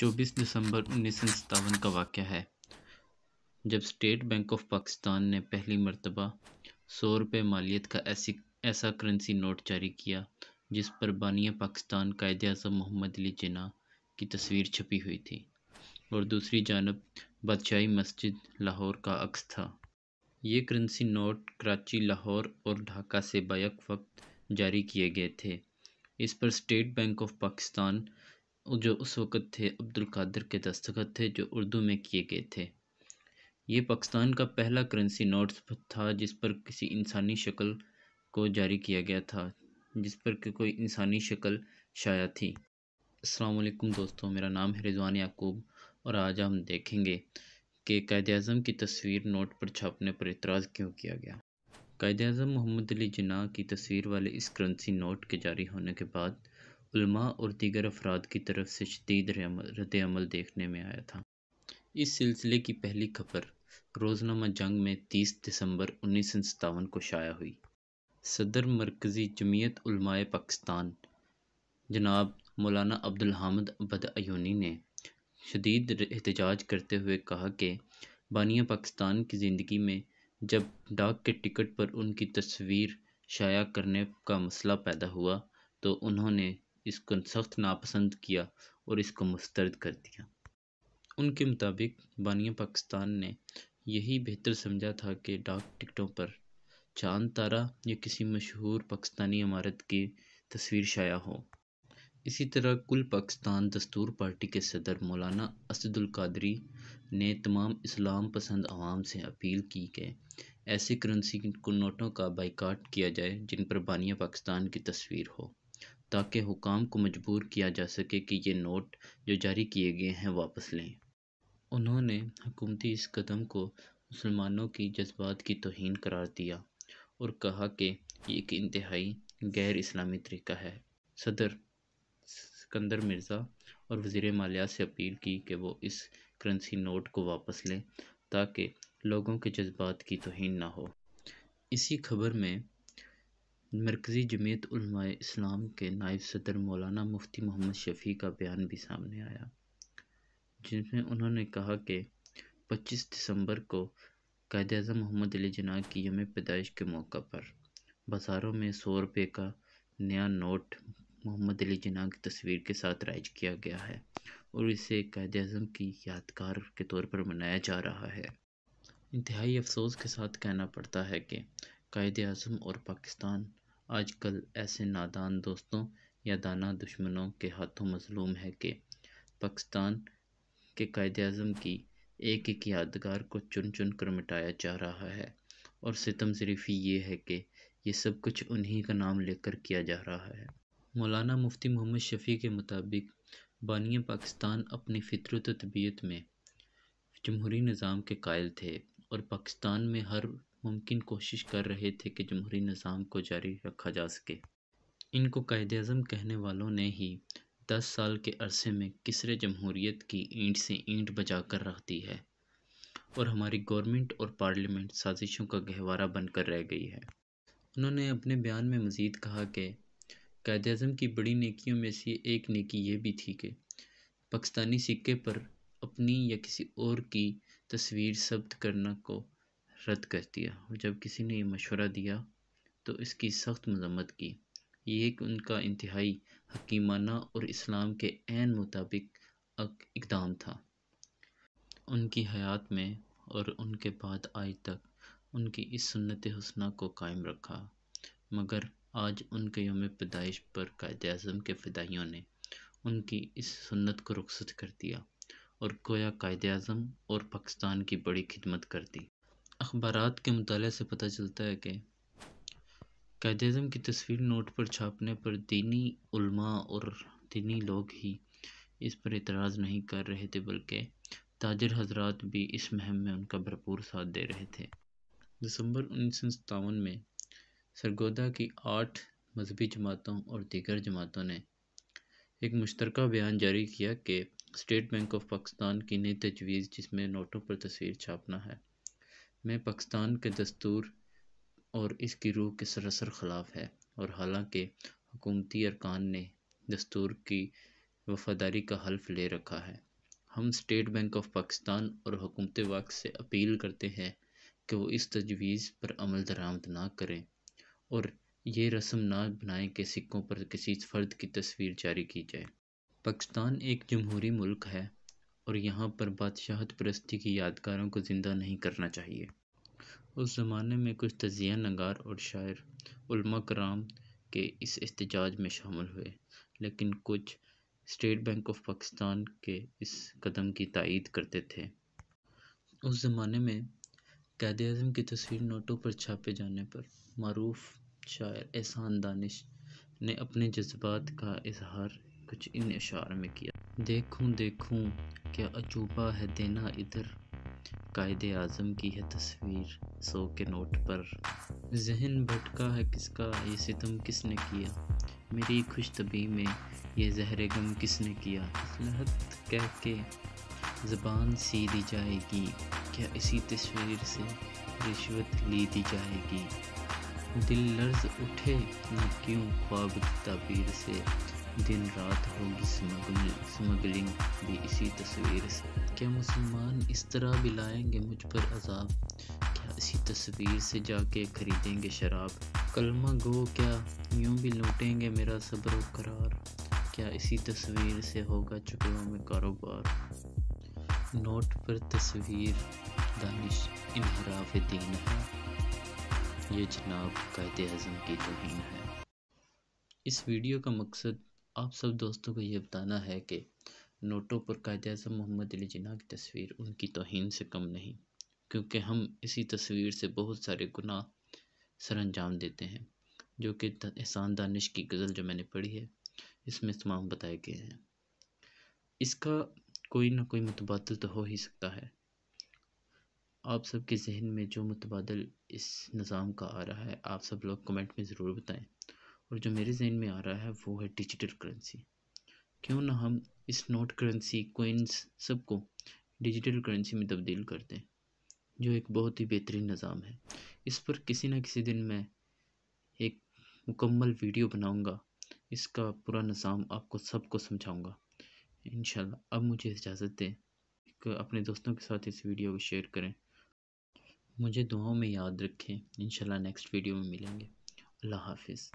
24 दिसंबर उन्नीस का वाक़ है जब स्टेट बैंक ऑफ पाकिस्तान ने पहली मरतबा सौ रुपये मालियत का ऐसी ऐसा करेंसी नोट जारी किया जिस पर बानिया पाकिस्तान कायद अजम मोहम्मद अली जना की तस्वीर छपी हुई थी और दूसरी जानब बादशाही मस्जिद लाहौर का अक्स था ये करेंसी नोट कराची लाहौर और ढाका से बैक वक्त जारी किए गए थे इस पर स्टेट बैंक ऑफ पाकिस्तान जो उस वक़्त थे अब्दुल कादिर के दस्तखत थे जो उर्दू में किए गए थे ये पाकिस्तान का पहला करेंसी नोट्स था जिस पर किसी इंसानी शक्ल को जारी किया गया था जिस पर कि कोई इंसानी शक्ल शाया थी असलकुम दोस्तों मेरा नाम है रिजवान याकूब और आज हम देखेंगे कि कायद अजम की तस्वीर नोट पर छापने पर एतराज़ क्यों किया गया कायद अजम मोहम्मद अली जना की तस्वीर वाले इस करेंसी नोट के जारी होने के बाद उलमा और दीगर अफराद की तरफ से शदीद रद्दमल देखने में आया था इस सिलसिले की पहली खबर रोज़नामा जंग में 30 दिसंबर उन्नीस को शाया हुई सदर मरकज़ी जमीयत उलमाए पाकिस्तान जनाब मौलाना अब्दुल हामद अबद अयोनी ने शदीद एहतजाज करते हुए कहा कि बानिया पाकिस्तान की ज़िंदगी में जब डाक के टिकट पर उनकी तस्वीर शाया करने का मसला पैदा हुआ तो उन्होंने इसको सख्त नापसंद किया और इसको मुस्तरद कर दिया उनके मुताबिक बानिया पाकिस्तान ने यही बेहतर समझा था कि डाक टिकटों पर चांद तारा या किसी मशहूर पाकिस्तानी इमारत की तस्वीर शाया हो इसी तरह कुल पाकिस्तान दस्तूर पार्टी के सदर मौलाना असदुल कादरी ने तमाम इस्लाम पसंद आवाम से अपील की कि ऐसी करेंसी को नोटों का बाइकाट किया जाए जिन पर बानिया पाकिस्तान की तस्वीर हो ताकि हुकाम को मजबूर किया जा सके कि ये नोट जो जारी किए गए हैं वापस लें उन्होंने हुकूमती इस कदम को मुसलमानों की जज्बात की तोहन करार दिया और कहा कि ये एक इंतहाई गैर इस्लामी तरीका है सदर सिकंदर मिर्ज़ा और वज़ी मालिया से अपील की कि वो इस करेंसी नोट को वापस लें ताकि लोगों के जज्बात की तोहन ना हो इसी खबर में मरकज़ी जमीत उलमाए इस्लाम के नायब सदर मौलाना मुफ्ती मोहम्मद शफ़ी का बयान भी सामने आया जिसमें उन्होंने कहा कि 25 दिसंबर को कायद अजम मोहम्मद अली जना की यम पैदाइश के मौका पर बाज़ारों में सौ रुपये का नया नोट मोहम्मद अली जना की तस्वीर के साथ राइज किया गया है और इसे कायद अजम की यादगार के तौर पर मनाया जा रहा है इंतहाई अफसोस के साथ कहना पड़ता है कि कायद अजम और पाकिस्तान आजकल ऐसे नादान दोस्तों या दाना दुश्मनों के हाथों मजलूम है कि पाकिस्तान के कायद अज़म की एक एक यादगार को चुन चुन कर मिटाया जा रहा है और सितम शरीफी ये है कि ये सब कुछ उन्हीं का नाम लेकर किया जा रहा है मौलाना मुफ्ती मोहम्मद शफ़ी के मुताबिक बानिय पाकिस्तान अपनी फितरत तबीयत में जमहूरी निज़ाम के कायल थे और पाकिस्तान में हर मुमकिन कोशिश कर रहे थे कि जमहूरी निज़ाम को जारी रखा जा सके इनको कायद अज़म कहने वालों ने ही दस साल के अरसे में किसरे जमहूरीत की ईंट से ईंट बजा कर रख दी है और हमारी गवर्नमेंट और पार्लियामेंट साजिशों का गहवारा बनकर रह गई है उन्होंने अपने बयान में मज़ीद कहा कि कायद अजम की बड़ी नेकियों में से एक नेकी ये भी थी कि पाकिस्तानी सिक्के पर अपनी या किसी और की तस्वीर सब्त करना को रद्द कर दिया और जब किसी ने ये मशवरा दिया तो इसकी सख्त मजम्मत की ये एक उनका इंतहाई हकीमाना और इस्लाम के एन मुताबिक इकदाम था उनकी हयात में और उनके बाद आज तक उनकी इस सुन्नत हसना को कायम रखा मगर आज उनके योम पैदाइश पर कायद अजम के फ़दाइयों ने उनकी इस सुन्नत को रुखसत कर दिया और गोया कायद अजम और पाकिस्तान की बड़ी खिदमत कर दी अखबार के मुताले से पता चलता है कि कैद अजम की तस्वीर नोट पर छापने पर दीनी उलमा और दीनी लोग ही इस पर इतराज़ नहीं कर रहे थे बल्कि ताजर हजरात भी इस महम में उनका भरपूर साथ दे रहे थे दिसंबर उन्नीस सौ सतावन में सरगोदा की आठ मजहबी जमातों और दीगर जमातों ने एक मुश्तरक बयान जारी किया कि स्टेट बैंक ऑफ पाकिस्तान की नई तजवीज़ जिसमें नोटों पर तस्वीर छापना है में पाकिस्तान के दस्तूर और इसकी रूह के सरासर ख़िलाफ़ है और हालांकि हुकूमती अरकान ने दस्तूर की वफादारी का हल्फ ले रखा है हम स्टेट बैंक ऑफ पाकिस्तान और हुकूमत वक्त से अपील करते हैं कि वो इस तजवीज़ पर अमल दरामद ना करें और ये रस्म ना बनाएं कि सिक्कों पर किसी फ़र्द की तस्वीर जारी की जाए पाकिस्तान एक जमहूरी मुल्क है और यहाँ पर बादशाहत परस्ती की यादगारों को ज़िंदा नहीं करना चाहिए उस ज़माने में कुछ तजिया नगार और शायर उलमा कराम के इस एहतजाज में शामिल हुए लेकिन कुछ स्टेट बैंक ऑफ पाकिस्तान के इस कदम की तायद करते थे उस ज़माने में कैद अजम की तस्वीर नोटों पर छापे जाने पर मरूफ शायर एहसान दानिश ने अपने जज्बात का इजहार कुछ इन इशार में किया देखूं देखूं क्या अचूबा है देना इधर कायद आज़म की है तस्वीर सो के नोट पर जहन भटका है किसका ये सितम किसने किया मेरी खुश तबी में ये जहर गम किसने किया लहत कह के ज़बान सी दी जाएगी क्या इसी तस्वीर से रिश्वत ली दी जाएगी दिल लर्ज उठे न क्यों ख्वाब तबीर से दिन रात होगी स्मगलिंग भी इसी तस्वीर से क्या मुसलमान इस तरह भी लाएंगे मुझ पर अजाब क्या इसी तस्वीर से जाके खरीदेंगे शराब कलमा गो क्या यूं भी लूटेंगे मेरा सब्र करार क्या इसी तस्वीर से होगा चुकलों में कारोबार नोट पर तस्वीर दानिश इनहराफ दीन है ये जनाब कायद अजम की तोहन है इस वीडियो का मकसद आप सब दोस्तों को ये बताना है कि नोटों पर कायद अजम मोहम्मद अली जिना की तस्वीर उनकी तोहन से कम नहीं क्योंकि हम इसी तस्वीर से बहुत सारे गुनाह सर अंजाम देते हैं जो कि एहसान दानिश की गज़ल जो मैंने पढ़ी है इसमें तमाम बताए गए हैं इसका कोई ना कोई मुतबाद तो हो ही सकता है आप सब के जहन में जो मुतबाद इस निज़ाम का आ रहा है आप सब लोग कमेंट में ज़रूर बताएं और जो मेरे जहन में आ रहा है वो है डिजिटल करेंसी क्यों ना हम इस नोट करेंसी कोइंस सबको डिजिटल करेंसी में तब्दील कर दें जो एक बहुत ही बेहतरीन निज़ाम है इस पर किसी ना किसी दिन मैं एक मुकम्मल वीडियो बनाऊंगा इसका पूरा निज़ाम आपको सबको समझाऊंगा इन अब मुझे इजाज़त दें कि अपने दोस्तों के साथ इस वीडियो को शेयर करें मुझे दुआओं में याद रखें इन नेक्स्ट वीडियो में मिलेंगे अल्लाह हाफिज़